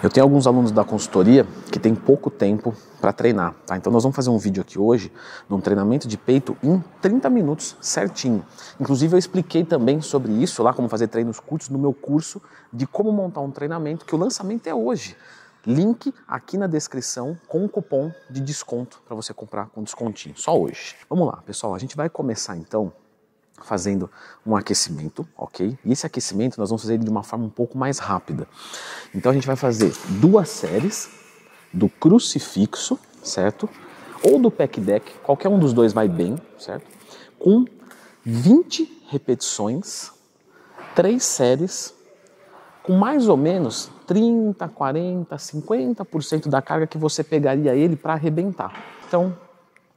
Eu tenho alguns alunos da consultoria que têm pouco tempo para treinar, tá? Então nós vamos fazer um vídeo aqui hoje de um treinamento de peito em 30 minutos certinho. Inclusive eu expliquei também sobre isso lá, como fazer treinos curtos no meu curso de como montar um treinamento, que o lançamento é hoje. Link aqui na descrição com um cupom de desconto para você comprar com descontinho, só hoje. Vamos lá, pessoal, a gente vai começar então fazendo um aquecimento, ok? E esse aquecimento nós vamos fazer de uma forma um pouco mais rápida. Então a gente vai fazer duas séries do crucifixo, certo? Ou do pec deck, qualquer um dos dois vai bem, certo? Com 20 repetições, três séries, com mais ou menos 30, 40, 50% da carga que você pegaria ele para arrebentar. Então,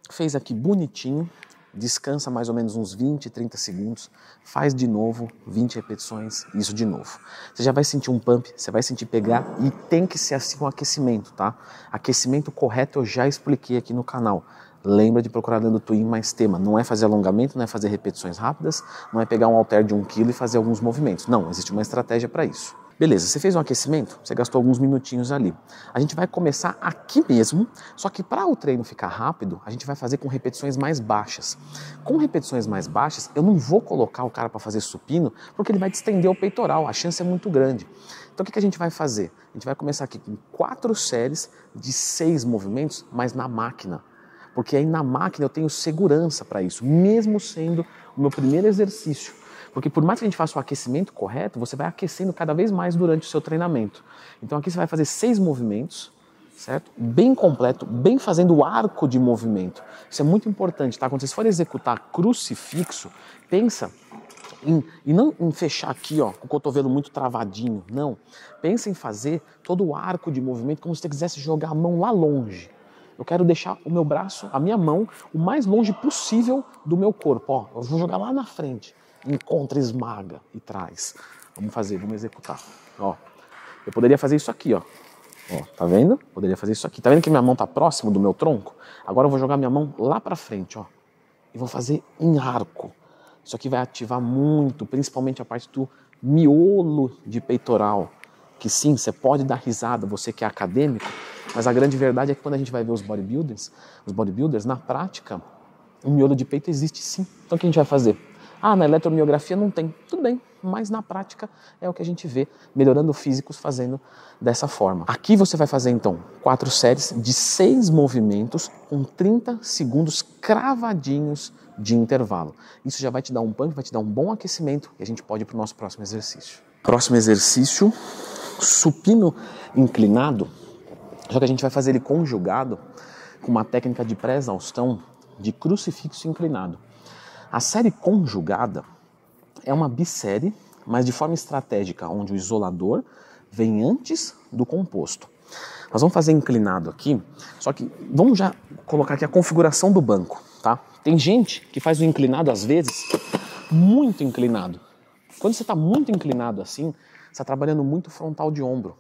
fez aqui bonitinho, descansa mais ou menos uns 20, 30 segundos, faz de novo 20 repetições, isso de novo. Você já vai sentir um pump, você vai sentir pegar e tem que ser assim um aquecimento, tá? Aquecimento correto eu já expliquei aqui no canal. Lembra de procurar dentro do Twin mais tema. Não é fazer alongamento, não é fazer repetições rápidas, não é pegar um halter de 1 um kg e fazer alguns movimentos. Não, existe uma estratégia para isso. Beleza, você fez um aquecimento, você gastou alguns minutinhos ali. A gente vai começar aqui mesmo, só que para o treino ficar rápido, a gente vai fazer com repetições mais baixas. Com repetições mais baixas, eu não vou colocar o cara para fazer supino, porque ele vai distender o peitoral, a chance é muito grande. Então o que, que a gente vai fazer? A gente vai começar aqui com quatro séries de seis movimentos, mas na máquina porque aí na máquina eu tenho segurança para isso, mesmo sendo o meu primeiro exercício. Porque por mais que a gente faça o aquecimento correto, você vai aquecendo cada vez mais durante o seu treinamento. Então aqui você vai fazer seis movimentos, certo? Bem completo, bem fazendo o arco de movimento. Isso é muito importante, tá? Quando vocês forem executar crucifixo, pensa em, e não em fechar aqui, ó, com o cotovelo muito travadinho, não. Pensa em fazer todo o arco de movimento como se você quisesse jogar a mão lá longe. Eu quero deixar o meu braço, a minha mão, o mais longe possível do meu corpo. Ó, eu vou jogar lá na frente encontra, esmaga e traz. Vamos fazer, vamos executar. Ó, eu poderia fazer isso aqui, ó. ó tá vendo? Poderia fazer isso aqui. Tá vendo que minha mão tá próximo do meu tronco? Agora eu vou jogar minha mão lá para frente, ó. E vou fazer em arco. Isso aqui vai ativar muito, principalmente a parte do miolo de peitoral. Que sim, você pode dar risada, você que é acadêmico, mas a grande verdade é que quando a gente vai ver os bodybuilders, os bodybuilders, na prática, o miolo de peito existe sim. Então o que a gente vai fazer? Ah, na eletromiografia não tem. Tudo bem, mas na prática é o que a gente vê melhorando físicos fazendo dessa forma. Aqui você vai fazer então quatro séries de seis movimentos com 30 segundos cravadinhos de intervalo. Isso já vai te dar um punch, vai te dar um bom aquecimento e a gente pode ir para o nosso próximo exercício. Próximo exercício, supino inclinado, só que a gente vai fazer ele conjugado com uma técnica de pré-exaustão de crucifixo inclinado. A série conjugada é uma bissérie, mas de forma estratégica, onde o isolador vem antes do composto. Nós vamos fazer inclinado aqui, só que vamos já colocar aqui a configuração do banco, tá? Tem gente que faz o inclinado às vezes muito inclinado. Quando você está muito inclinado assim, você está trabalhando muito frontal de ombro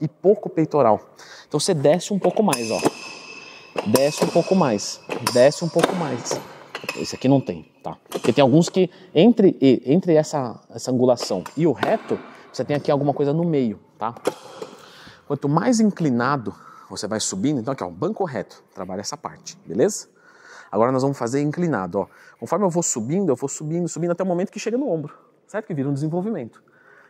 e pouco peitoral. Então você desce um pouco mais, ó. Desce um pouco mais, desce um pouco mais. Esse aqui não tem, tá? Porque tem alguns que, entre, entre essa, essa angulação e o reto, você tem aqui alguma coisa no meio, tá? Quanto mais inclinado você vai subindo, então aqui, ó, banco reto, trabalha essa parte, beleza? Agora nós vamos fazer inclinado, ó. Conforme eu vou subindo, eu vou subindo, subindo até o momento que chega no ombro, certo? Que vira um desenvolvimento.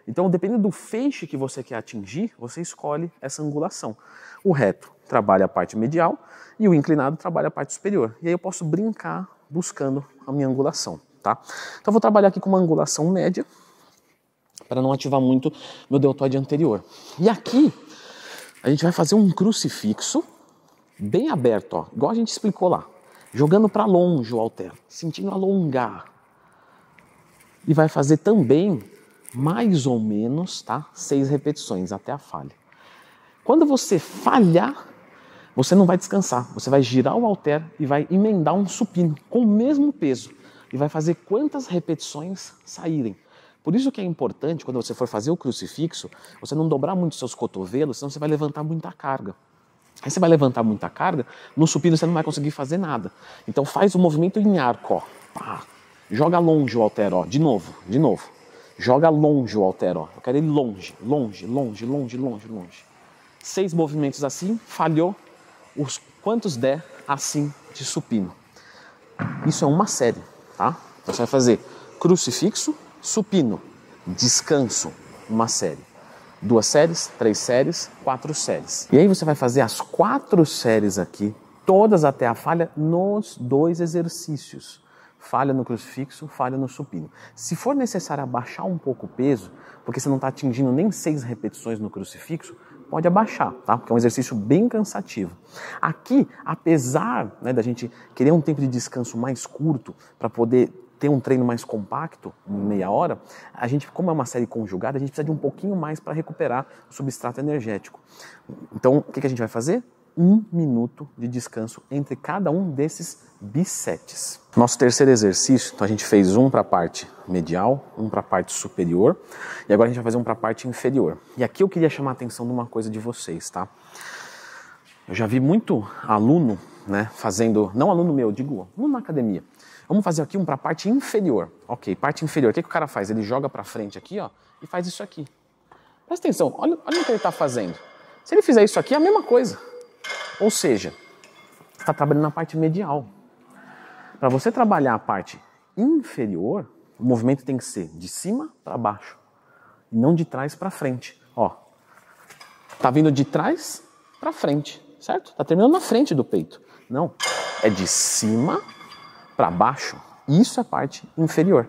Então, dependendo do feixe que você quer atingir, você escolhe essa angulação. O reto trabalha a parte medial e o inclinado trabalha a parte superior. E aí eu posso brincar buscando a minha angulação, tá? Então eu vou trabalhar aqui com uma angulação média para não ativar muito meu deltoide anterior. E aqui a gente vai fazer um crucifixo bem aberto, ó, igual a gente explicou lá, jogando para longe o altero, sentindo alongar. E vai fazer também mais ou menos, tá? Seis repetições até a falha. Quando você falhar você não vai descansar, você vai girar o halter e vai emendar um supino com o mesmo peso e vai fazer quantas repetições saírem. Por isso que é importante quando você for fazer o crucifixo, você não dobrar muito seus cotovelos, senão você vai levantar muita carga. Aí você vai levantar muita carga, no supino você não vai conseguir fazer nada. Então faz o um movimento em arco, ó. Pá. Joga longe o halter, ó. De novo, de novo. Joga longe o halter, ó. Eu quero ele longe, longe, longe, longe, longe, longe. Seis movimentos assim, falhou, os quantos der assim de supino. Isso é uma série, tá? Então você vai fazer crucifixo, supino, descanso, uma série. Duas séries, três séries, quatro séries. E aí você vai fazer as quatro séries aqui, todas até a falha, nos dois exercícios. Falha no crucifixo, falha no supino. Se for necessário abaixar um pouco o peso, porque você não está atingindo nem seis repetições no crucifixo, pode abaixar, tá? Porque é um exercício bem cansativo. Aqui, apesar né, da gente querer um tempo de descanso mais curto para poder ter um treino mais compacto, meia hora, a gente, como é uma série conjugada, a gente precisa de um pouquinho mais para recuperar o substrato energético. Então, o que, que a gente vai fazer? um minuto de descanso entre cada um desses bisets. Nosso terceiro exercício, então a gente fez um para a parte medial, um para a parte superior e agora a gente vai fazer um para a parte inferior. E aqui eu queria chamar a atenção de uma coisa de vocês, tá? Eu já vi muito aluno, né, fazendo, não aluno meu, digo, aluno na academia. Vamos fazer aqui um para a parte inferior. Ok, parte inferior. O que, que o cara faz? Ele joga para frente aqui, ó, e faz isso aqui. Presta atenção, olha, olha o que ele está fazendo. Se ele fizer isso aqui, é a mesma coisa. Ou seja, está trabalhando na parte medial. Para você trabalhar a parte inferior, o movimento tem que ser de cima para baixo, e não de trás para frente. Ó, tá vindo de trás para frente, certo? Tá terminando na frente do peito. Não, é de cima para baixo. Isso é parte inferior.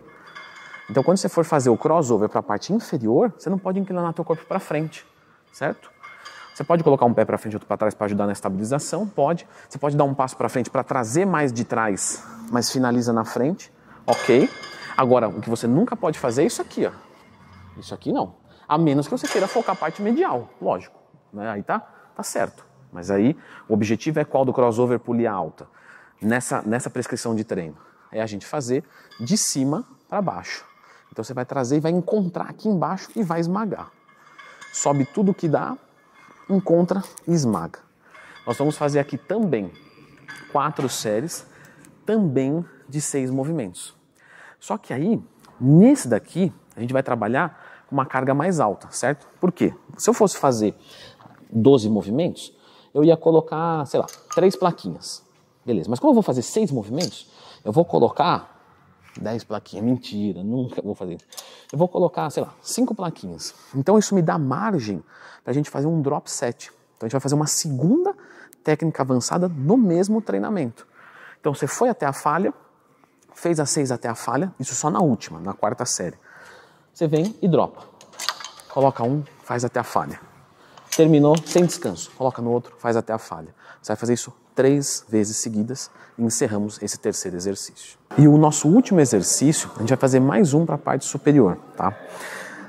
Então, quando você for fazer o crossover para a parte inferior, você não pode inclinar teu corpo para frente, certo? Você pode colocar um pé para frente e outro para trás para ajudar na estabilização? Pode. Você pode dar um passo para frente para trazer mais de trás, mas finaliza na frente? Ok. Agora, o que você nunca pode fazer é isso aqui, ó. Isso aqui não. A menos que você queira focar a parte medial, lógico. Né? Aí tá, tá certo. Mas aí o objetivo é qual do crossover pulia alta? Nessa, nessa prescrição de treino. É a gente fazer de cima para baixo. Então você vai trazer e vai encontrar aqui embaixo e vai esmagar. Sobe tudo que dá, encontra e esmaga. Nós vamos fazer aqui também quatro séries, também de seis movimentos. Só que aí, nesse daqui, a gente vai trabalhar com uma carga mais alta, certo? Por quê? Se eu fosse fazer 12 movimentos, eu ia colocar, sei lá, três plaquinhas. Beleza, mas como eu vou fazer seis movimentos, eu vou colocar 10 plaquinhas. Mentira, nunca vou fazer isso eu vou colocar, sei lá, cinco plaquinhas. Então isso me dá margem para a gente fazer um drop set. Então a gente vai fazer uma segunda técnica avançada no mesmo treinamento. Então você foi até a falha, fez a seis até a falha, isso só na última, na quarta série. Você vem e dropa. Coloca um, faz até a falha. Terminou, sem descanso. Coloca no outro, faz até a falha. Você vai fazer isso três vezes seguidas e encerramos esse terceiro exercício. E o nosso último exercício, a gente vai fazer mais um para a parte superior, tá?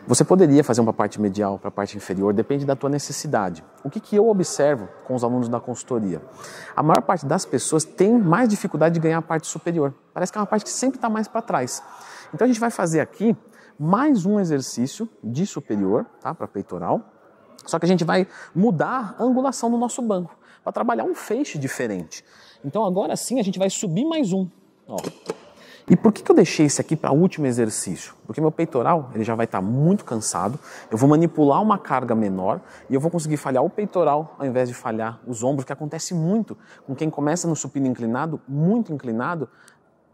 Você poderia fazer uma parte medial para a parte inferior, depende da tua necessidade. O que, que eu observo com os alunos da consultoria? A maior parte das pessoas tem mais dificuldade de ganhar a parte superior. Parece que é uma parte que sempre está mais para trás. Então a gente vai fazer aqui mais um exercício de superior, tá? Para peitoral. Só que a gente vai mudar a angulação do nosso banco para trabalhar um feixe diferente. Então agora sim a gente vai subir mais um. Ó. E por que, que eu deixei esse aqui para o último exercício? Porque meu peitoral ele já vai estar tá muito cansado, eu vou manipular uma carga menor e eu vou conseguir falhar o peitoral ao invés de falhar os ombros, que acontece muito com quem começa no supino inclinado, muito inclinado,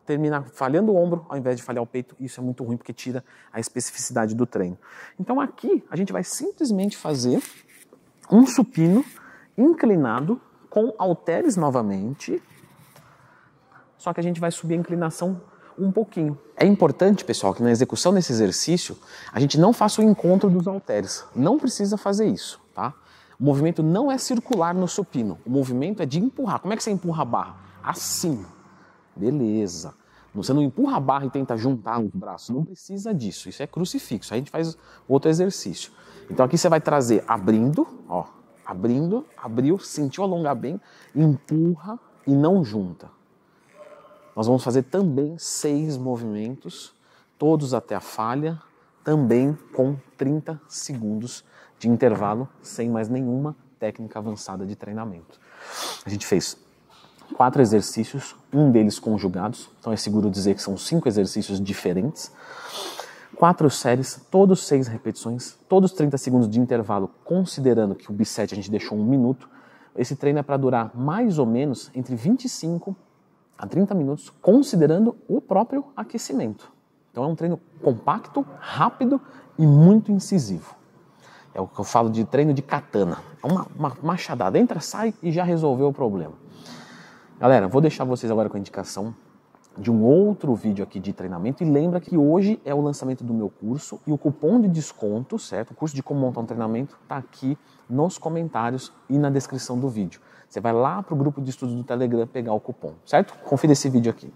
terminar falhando o ombro ao invés de falhar o peito. Isso é muito ruim porque tira a especificidade do treino. Então aqui a gente vai simplesmente fazer um supino inclinado com halteres novamente, só que a gente vai subir a inclinação um pouquinho. É importante, pessoal, que na execução desse exercício a gente não faça o encontro dos halteres. Não precisa fazer isso, tá? O movimento não é circular no supino. O movimento é de empurrar. Como é que você empurra a barra? Assim. Beleza. Você não empurra a barra e tenta juntar os braços. Não precisa disso. Isso é crucifixo. Aí a gente faz outro exercício. Então aqui você vai trazer abrindo, ó, abrindo, abriu, sentiu alongar bem, empurra e não junta. Nós vamos fazer também seis movimentos, todos até a falha, também com 30 segundos de intervalo, sem mais nenhuma técnica avançada de treinamento. A gente fez quatro exercícios, um deles conjugados, então é seguro dizer que são cinco exercícios diferentes quatro séries, todos seis repetições, todos 30 segundos de intervalo, considerando que o biset a gente deixou um minuto. Esse treino é para durar mais ou menos entre 25 a 30 minutos, considerando o próprio aquecimento. Então é um treino compacto, rápido e muito incisivo. É o que eu falo de treino de katana. É uma, uma machadada, entra, sai e já resolveu o problema. Galera, vou deixar vocês agora com a indicação de um outro vídeo aqui de treinamento. E lembra que hoje é o lançamento do meu curso e o cupom de desconto, certo? O curso de como montar um treinamento está aqui nos comentários e na descrição do vídeo. Você vai lá para o grupo de estudos do Telegram pegar o cupom, certo? Confira esse vídeo aqui.